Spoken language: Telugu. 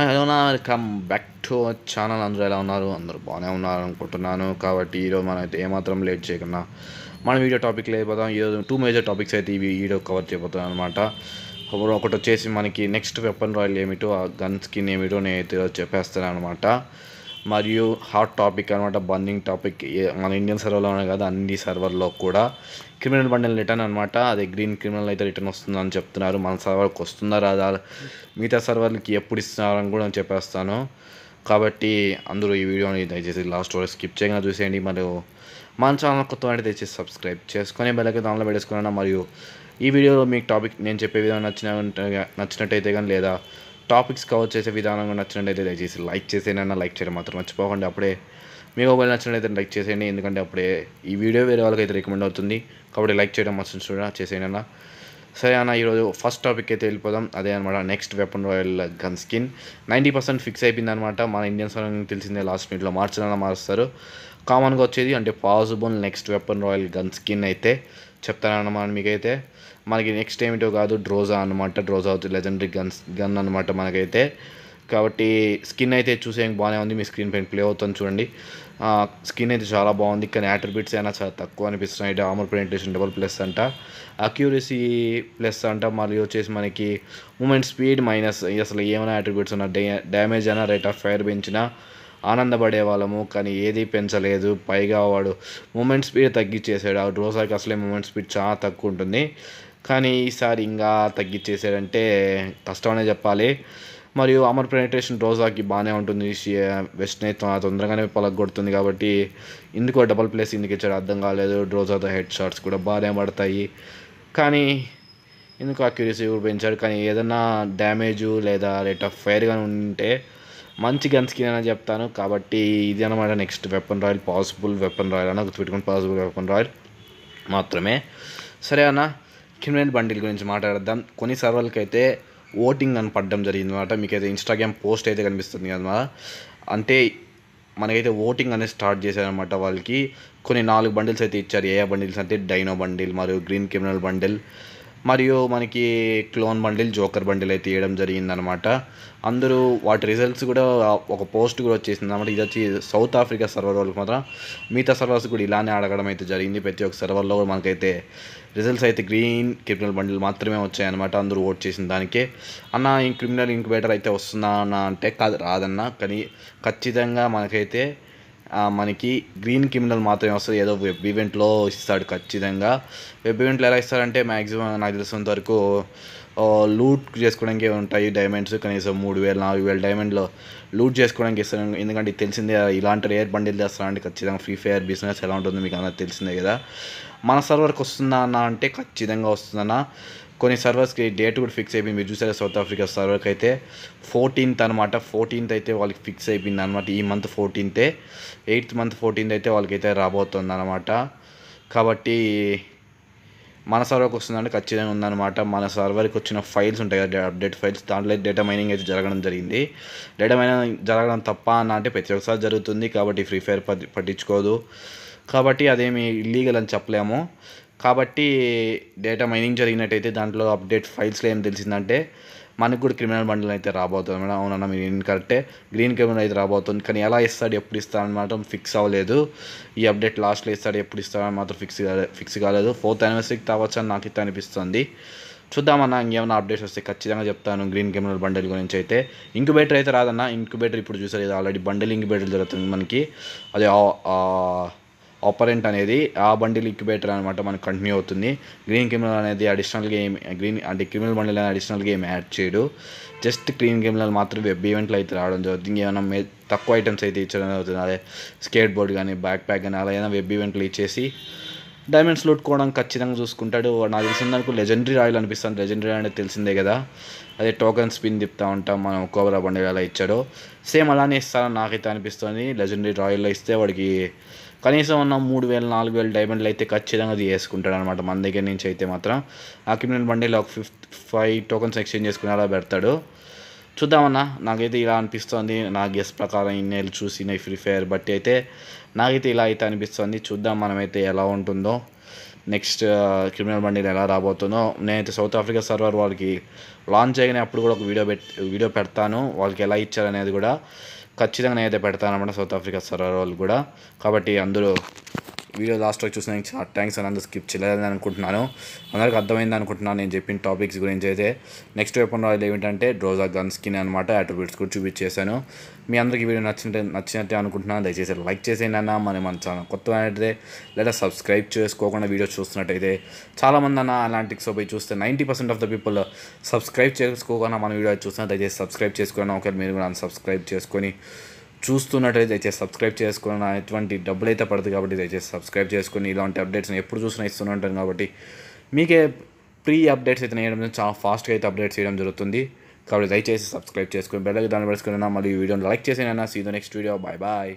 ఎలా ఉన్నారు కమ్ బ్యాక్ టు ఛానల్ అందరూ ఎలా ఉన్నారు అందరూ బాగానే ఉన్నారు అనుకుంటున్నాను కాబట్టి ఈరోజు మనం అయితే ఏమాత్రం లేట్ చేయకుండా మనం వీడియో టాపిక్ లేకపోతాం ఈరోజు టూ మేజర్ టాపిక్స్ అయితే ఇవి వీడియో కవర్ చేయబోతున్నాను అనమాట ఒకటి వచ్చేసి మనకి నెక్స్ట్ వెపన్ రాయల్ ఏమిటో ఆ గన్ స్కిన్ ఏమిటో నేను అయితే చెప్పేస్తాను అనమాట మరియు హాట్ టాపిక్ అనమాట బర్నింగ్ టాపిక్ మన ఇండియన్ సర్వర్లోనే కాదు అన్ని సర్వర్లో కూడా క్రిమినల్ బండిల్ రిటర్న్ అనమాట అదే గ్రీన్ క్రిమినల్ అయితే రిటర్న్ వస్తుందని చెప్తున్నారు మన సర్వర్కి వస్తుందా రాదా మిగతా సర్వర్లకి ఎప్పుడు ఇస్తున్నారని కూడా నేను చెప్పేస్తాను కాబట్టి అందరూ ఈ వీడియోని దయచేసి లాస్ట్ వరకు స్కిప్ చేయగా చూసేయండి మరియు మన ఛానల్ కొత్త వాటి దయచేసి సబ్స్క్రైబ్ చేసుకొని బెల్లకి దానిలో పెట్టేసుకున్నాను మరియు ఈ వీడియోలో మీకు టాపిక్ నేను చెప్పే విధంగా నచ్చిన నచ్చినట్టయితే కానీ లేదా టాపిక్స్ కవర్ చేసే విధానంగా నచ్చినట్టయితే దయచేసి లైక్ చేసేనన్నా లైక్ చేయడం మాత్రం మర్చిపోకండి అప్పుడే మీకు ఒకవేళ నచ్చినట్లయితే లైక్ చేసేయండి ఎందుకంటే అప్పుడే ఈ వీడియో వేరే వాళ్ళకైతే రికమెండ్ అవుతుంది కాబట్టి లైక్ చేయడం మస్తు చూడ చేసేయండి అన్న సరే అన్న ఈరోజు ఫస్ట్ టాపిక్ అయితే వెళ్ళిపోదాం అదే అనమాట next weapon royal gun skin ninety percent fix అయిపోయింది అనమాట మన ఇండియన్స్ తెలిసిందే లాస్ట్ మినిట్లో మార్చాలన్నా మారుస్తారు కామన్గా వచ్చేది అంటే possible next weapon royal gun skin అయితే చెప్తానన్నమాట మీకైతే మనకి నెక్స్ట్ ఏమిటో కాదు డ్రోజా అనమాట డ్రోజా అవుతుంది లెజెండరీ గన్స్ గన్ అనమాట మనకైతే కాబట్టి స్కిన్ అయితే చూసే బాగానే ఉంది మీ స్క్రీన్ పైన ప్లే అవుతుంది చూడండి స్కిన్ అయితే చాలా బాగుంది కానీ యాట్రిబ్యూట్స్ అయినా చాలా తక్కువ అనిపిస్తున్నాయి ఆమర్ ప్రెజెంటేషన్ డబల్ ప్లస్ అంట అక్యూరసీ ప్లస్ అంట మళ్ళీ వచ్చేసి మనకి మూమెంట్ స్పీడ్ మైనస్ అసలు ఏమైనా యాట్రిబ్యూట్స్ ఉన్నా డ్యామేజ్ అయినా రేట్ ఆఫ్ ఫైర్ పెంచినా ఆనందపడే వాళ్ళము కానీ ఏది పెంచలేదు పైగా వాడు మూమెంట్ స్పీడ్ తగ్గించేసాడు ఆ రోజాకి అసలే మూమెంట్ స్పీడ్ చాలా తక్కువ ఉంటుంది కానీ ఈసారి ఇంకా తగ్గించేసాడంటే కష్టమనే చెప్పాలి మరియు అమర్ పెనిట్రేషన్ రోజాకి బాగానే ఉంటుంది వెస్ట్నే తొందరగానే పలగొడుతుంది కాబట్టి ఇందుకు డబల్ ప్లేస్ ఇందుకు ఇచ్చాడు అర్థం కాలేదు డ్రోసాతో హెడ్ షాట్స్ కూడా బాగానే పడతాయి కానీ ఎందుకు అక్యురసీ పెంచాడు కానీ ఏదన్నా డ్యామేజ్ లేదా రేట్ ఆఫ్ ఫైర్ కానీ ఉంటే మంచి గన్స్ స్కిన్ అని చెప్తాను కాబట్టి ఇది అనమాట next weapon royal possible weapon royal అన్న గుర్తుపెట్టుకుని పాసిబుల్ వెపన్ రాయల్ మాత్రమే సరే అన్న క్రిమినల్ బండిల్ గురించి మాట్లాడదాం కొన్ని సర్వర్లకి అయితే ఓటింగ్ అని పడడం జరిగింది అనమాట మీకైతే ఇన్స్టాగ్రామ్ పోస్ట్ అయితే కనిపిస్తుంది కదా అంటే మనకైతే ఓటింగ్ అనేది స్టార్ట్ చేశారనమాట వాళ్ళకి కొన్ని నాలుగు బండిల్స్ అయితే ఇచ్చారు ఏ బండిల్స్ అంటే డైనో బండిల్ మరియు గ్రీన్ క్రిమినల్ బండిల్ మరియు మనకి క్లోన్ బండిల్ జోకర్ బండిల్ అయితే ఇవ్వడం జరిగిందనమాట అందరూ వాటి రిజల్ట్స్ కూడా ఒక పోస్ట్ కూడా వచ్చేసింది అనమాట ఇది వచ్చి సౌత్ ఆఫ్రికా సర్వర్ వాళ్ళకి మాత్రం మిగతా సర్వర్స్ కూడా ఇలానే ఆడగడం అయితే జరిగింది ప్రతి ఒక్క సర్వర్లో మనకైతే రిజల్ట్స్ అయితే గ్రీన్ క్రిమినల్ బండిల్ మాత్రమే వచ్చాయన్నమాట అందరూ ఓట్ చేసిన దానికే అన్న ఈ క్రిమినల్ ఇంక్యుబేటర్ అయితే వస్తుందా అన్న అంటే కాదు రాదన్న కానీ ఖచ్చితంగా మనకైతే మనకి గ్రీన్ క్రిమినల్ మాత్రమే వస్తుంది ఏదో వెబ్ ఈవెంట్లో ఇస్తాడు ఖచ్చితంగా వెబ్ ఈవెంట్లో ఎలా ఇస్తారంటే మ్యాక్సిమం నాకు తెలిసినంత వరకు లూట్ చేసుకోవడానికి ఉంటాయి డైమండ్స్ కనీసం మూడు వేలు నాలుగు వేలు డైమండ్లో లూట్ చేసుకోవడానికి ఇస్తాను ఎందుకంటే తెలిసిందే ఇలాంటి రేర్ బండిల్ చేస్తారంటే ఖచ్చితంగా ఫ్రీ ఫైర్ బిజినెస్ ఎలా ఉంటుందో మీకు అన్నది తెలిసిందే కదా మన సర్వర్కి వస్తుందా అన్న అంటే ఖచ్చితంగా వస్తుందన్నా కొన్ని సర్వర్స్కి డేట్ కూడా ఫిక్స్ అయిపోయింది మీరు చూసారా సౌత్ ఆఫ్రికా సర్వర్కి అయితే ఫోర్టీన్త్ అనమాట ఫోర్టీన్త్ అయితే వాళ్ళకి ఫిక్స్ అయిపోయింది అనమాట ఈ మంత్ ఫోర్టీన్తే ఎయిత్ మంత్ ఫోర్టీన్త్ అయితే వాళ్ళకైతే రాబోతుంది అనమాట కాబట్టి మన సర్వర్కి వస్తుందంటే ఖచ్చితంగా ఉందన్నమాట మన సర్వర్కి వచ్చిన ఫైల్స్ ఉంటాయి కదా అప్డేట్ ఫైల్స్ దాంట్లో డేటా మైనింగ్ అయితే జరగడం జరిగింది డేటా మైనింగ్ జరగడం తప్ప అన్న అంటే ప్రతి ఒక్కసారి జరుగుతుంది కాబట్టి ఫ్రీ ఫైర్ పట్టించుకోదు కాబట్టి అదేమి ఇల్లీగల్ అని చెప్పలేము కాబట్టి డేటా మైనింగ్ జరిగినట్టయితే దాంట్లో అప్డేట్ ఫైల్స్లో ఏం తెలిసిందంటే మనకు కూడా క్రిమినల్ బండ్లు అయితే రాబోతుంది మేడం అవునన్నా మీరు కరెక్టే గ్రీన్ క్రిమినల్ అయితే రాబోతుంది కానీ ఎలా ఇస్తాడు ఎప్పుడు ఇస్తాడని మాత్రం ఫిక్స్ అవ్వలేదు ఈ అప్డేట్ లాస్ట్లో ఇస్తాడు ఎప్పుడు ఇస్తాడని మాత్రం ఫిక్స్ ఫిక్స్ కాలేదు ఫోర్త్ యానివర్సరీకి తావచ్చని నాకు ఇస్తే అనిపిస్తుంది చూద్దామన్నా ఇంకేమైనా అప్డేట్స్ వస్తే ఖచ్చితంగా చెప్తాను గ్రీన్ క్రిమినల్ బండిల్ గురించి అయితే ఇంక్యుబేటర్ అయితే రాదన్న ఇంక్యుబేటర్ ఇప్పుడు చూసారు ఆల్రెడీ బండిల్ ఇంక్యుబేటర్ జరుగుతుంది మనకి అదే ఆపరెంట్ అనేది ఆ బండిల్ ఇక్యుబేటర్ అనమాట మనకు కంటిన్యూ అవుతుంది గ్రీన్ క్రిమినల్ అనేది అడిషనల్గా ఏం గ్రీన్ అంటే క్రిమినల్ బండిల్ అనేది అడిషనల్గా ఏం యాడ్ చేయడు జస్ట్ క్రీన్ క్రిమినల్ మాత్రం వెబ్ ఈవెంట్లు అయితే రావడం జరుగుతుంది ఏమైనా తక్కువ ఐటమ్స్ అయితే ఇచ్చడం జరుగుతుంది అదే స్కేట్ బోర్డ్ కానీ బ్యాక్ ప్యాక్ కానీ అలా ఏదైనా వెబ్ ఈవెంట్లు ఇచ్చేసి డైమండ్స్ లూట్కోవడానికి ఖచ్చితంగా చూసుకుంటాడు నాకు తెలిసిన దానికి లెజెండరీ రాయల్ అనిపిస్తాను లెజెండరీ అంటే తెలిసిందే కదా అదే టోకెన్ స్పిన్ తిప్తా ఉంటాం మనం కోబరా బండి ఎలా ఇచ్చాడో సేమ్ అలానే ఇస్తానని నాకైతే అనిపిస్తుంది లెజెండరీ రాయల్లో ఇస్తే వాడికి కనీసం ఉన్న మూడు వేల నాలుగు వేల డైమండ్లు అయితే ఖచ్చితంగా తీసుకుంటాడు అనమాట మన దగ్గర నుంచి అయితే మాత్రం ఆ క్రిమినల్ బండిలో ఒక ఫిఫ్త్ ఫైవ్ టోకెన్స్ ఎక్స్చేంజ్ చేసుకుని అలా పెడతాడు చూద్దామన్నా నాకైతే ఇలా అనిపిస్తుంది నా గెస్ ప్రకారం ఇన్నేళ్ళు చూసిన ఫ్రీ ఫైర్ బట్టి అయితే నాకైతే ఇలా అయితే అనిపిస్తుంది చూద్దాం మనమైతే ఎలా ఉంటుందో నెక్స్ట్ క్రిమినల్ బండి ఎలా రాబోతుందో నేనైతే సౌత్ ఆఫ్రికా సర్వర్ వాళ్ళకి లాంచ్ అయిన అప్పుడు కూడా ఒక వీడియో పెట్ వీడియో పెడతాను వాళ్ళకి ఎలా ఇచ్చారనేది కూడా ఖచ్చితంగా నేనైతే పెడతాను సౌత్ ఆఫ్రికా సర్వర్ వాళ్ళు కూడా కాబట్టి అందరూ వీడియో లాస్ట్ వరకు చూసిన చాలా థ్యాంక్స్ అని అందరూ స్కిప్ చేయలేదని అనుకుంటున్నాను అందరికి అర్థమైంది అనుకుంటున్నాను నేను చెప్పిన టాపిక్స్ గురించి అయితే నెక్స్ట్ వేపన్ రాయల్ ఏమిటంటే డ్రోజా గన్ స్కిన్ అనమాట అట్రిబ్యూట్స్ కూడా చూపించేశాను మీ అందరికీ వీడియో నచ్చినట్టే నచ్చినట్టే అనుకుంటున్నాను దయచేసి లైక్ చేసేయండి అన్న మరి మన ఛానల్ కొత్త అయితే లేదా సబ్స్క్రైబ్ చేసుకోకుండా వీడియో చూస్తున్నట్టయితే చాలామంది అన్న అలాంటిక్స్లో పోయి చూస్తే ninety percent of the people subscribe చేసుకోకుండా మన వీడియో చూస్తున్నా దయచేసి సబ్స్క్రైబ్ చేసుకున్నాను ఒకవేళ మీరు కూడా సబ్స్క్రైబ్ చేసుకొని చూస్తున్నట్టయితే దయచేసి సబ్స్క్రైబ్ చేసుకున్న ఎటువంటి డబ్బులు అయితే పడదు కాబట్టి దయచేసి సబ్స్క్రైబ్ చేసుకుని ఇలాంటి అప్డేట్స్ని ఎప్పుడు చూసినా ఇస్తూనే ఉంటాను కాబట్టి మీకే ప్రీ అప్డేట్స్ అయితే వేయడం చాలా ఫాస్ట్గా అయితే అప్డేట్ చేయడం జరుగుతుంది కాబట్టి దయచేసి సబ్స్క్రైబ్ చేసుకుని బెల్లకి దాన్ని పెట్టుకున్నా మళ్ళీ వీడియోని లైక్ చేసేనైనా the next video bye bye